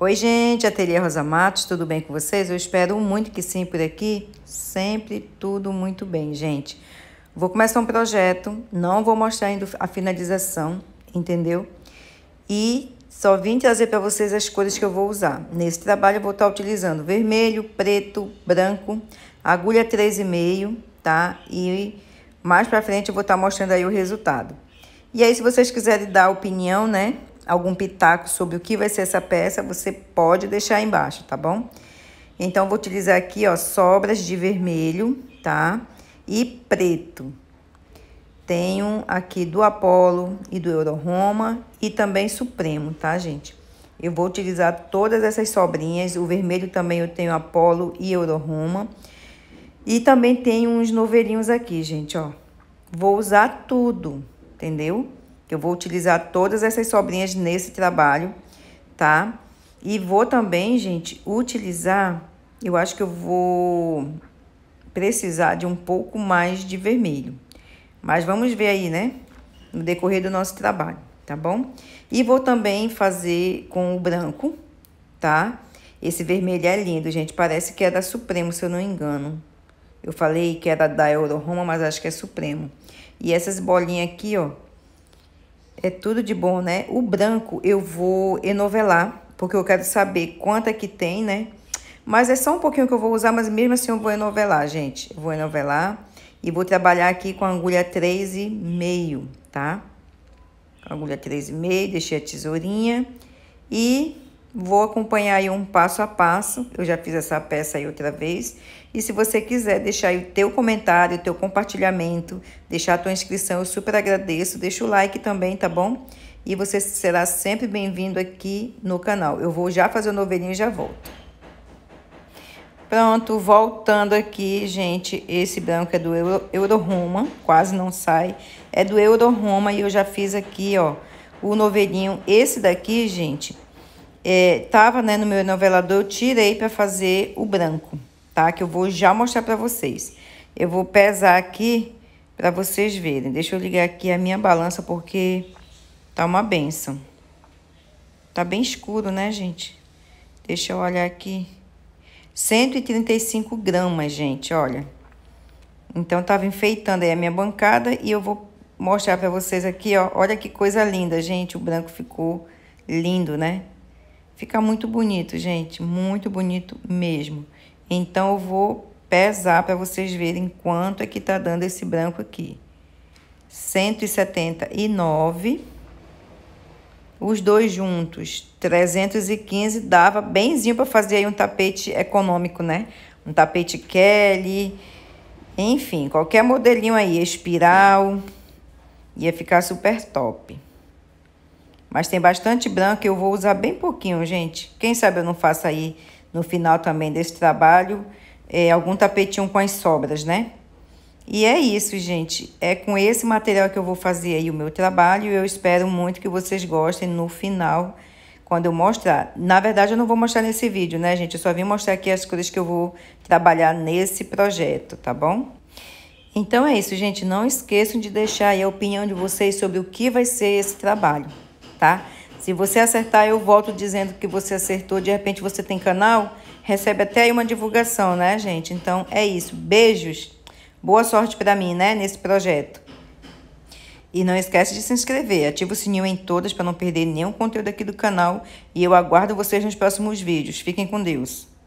Oi, gente, Ateliê Rosa Matos, tudo bem com vocês? Eu espero muito que sim por aqui. Sempre tudo muito bem, gente. Vou começar um projeto, não vou mostrar ainda a finalização, entendeu? E só vim trazer para vocês as cores que eu vou usar. Nesse trabalho eu vou estar tá utilizando vermelho, preto, branco, agulha 3,5, tá? E mais para frente eu vou estar tá mostrando aí o resultado. E aí, se vocês quiserem dar opinião, né? algum pitaco sobre o que vai ser essa peça, você pode deixar aí embaixo, tá bom? Então, vou utilizar aqui, ó, sobras de vermelho, tá? E preto. Tenho aqui do Apolo e do Euro Roma e também Supremo, tá, gente? Eu vou utilizar todas essas sobrinhas. O vermelho também eu tenho Apolo e Euro Roma. E também tenho uns novelinhos aqui, gente, ó. Vou usar tudo, entendeu? Eu vou utilizar todas essas sobrinhas nesse trabalho, tá? E vou também, gente, utilizar... Eu acho que eu vou precisar de um pouco mais de vermelho. Mas vamos ver aí, né? No decorrer do nosso trabalho, tá bom? E vou também fazer com o branco, tá? Esse vermelho é lindo, gente. Parece que é da Supremo, se eu não engano. Eu falei que era é da Euro Roma, mas acho que é Supremo. E essas bolinhas aqui, ó, é tudo de bom, né? O branco eu vou enovelar, porque eu quero saber quanto é que tem, né? Mas é só um pouquinho que eu vou usar, mas mesmo assim eu vou enovelar, gente. vou enovelar e vou trabalhar aqui com a agulha 3,5, tá? Agulha 3,5, deixei a tesourinha e Vou acompanhar aí um passo a passo. Eu já fiz essa peça aí outra vez. E se você quiser deixar aí o teu comentário, o teu compartilhamento, deixar a tua inscrição, eu super agradeço. Deixa o like também, tá bom? E você será sempre bem-vindo aqui no canal. Eu vou já fazer o novelinho e já volto. Pronto, voltando aqui, gente, esse branco é do Euro, Roma, quase não sai. É do Roma e eu já fiz aqui, ó, o novelinho. Esse daqui, gente, é, tava né, no meu novelador, eu tirei para fazer o branco, tá? Que eu vou já mostrar para vocês. Eu vou pesar aqui para vocês verem. Deixa eu ligar aqui a minha balança porque tá uma benção. Tá bem escuro, né, gente? Deixa eu olhar aqui. 135 gramas, gente, olha. Então, tava enfeitando aí a minha bancada e eu vou mostrar para vocês aqui, ó. Olha que coisa linda, gente. O branco ficou lindo, né? Fica muito bonito, gente, muito bonito mesmo. Então, eu vou pesar para vocês verem quanto é que tá dando esse branco aqui. 179. Os dois juntos, 315, dava benzinho para fazer aí um tapete econômico, né? Um tapete Kelly, enfim, qualquer modelinho aí, espiral, ia ficar super top. Mas tem bastante branco e eu vou usar bem pouquinho, gente. Quem sabe eu não faço aí no final também desse trabalho é, algum tapetinho com as sobras, né? E é isso, gente. É com esse material que eu vou fazer aí o meu trabalho. Eu espero muito que vocês gostem no final, quando eu mostrar. Na verdade, eu não vou mostrar nesse vídeo, né, gente? Eu só vim mostrar aqui as cores que eu vou trabalhar nesse projeto, tá bom? Então é isso, gente. Não esqueçam de deixar aí a opinião de vocês sobre o que vai ser esse trabalho tá? Se você acertar, eu volto dizendo que você acertou. De repente você tem canal, recebe até aí uma divulgação, né, gente? Então é isso. Beijos. Boa sorte para mim, né, nesse projeto. E não esquece de se inscrever, ativa o sininho em todas para não perder nenhum conteúdo aqui do canal e eu aguardo vocês nos próximos vídeos. Fiquem com Deus.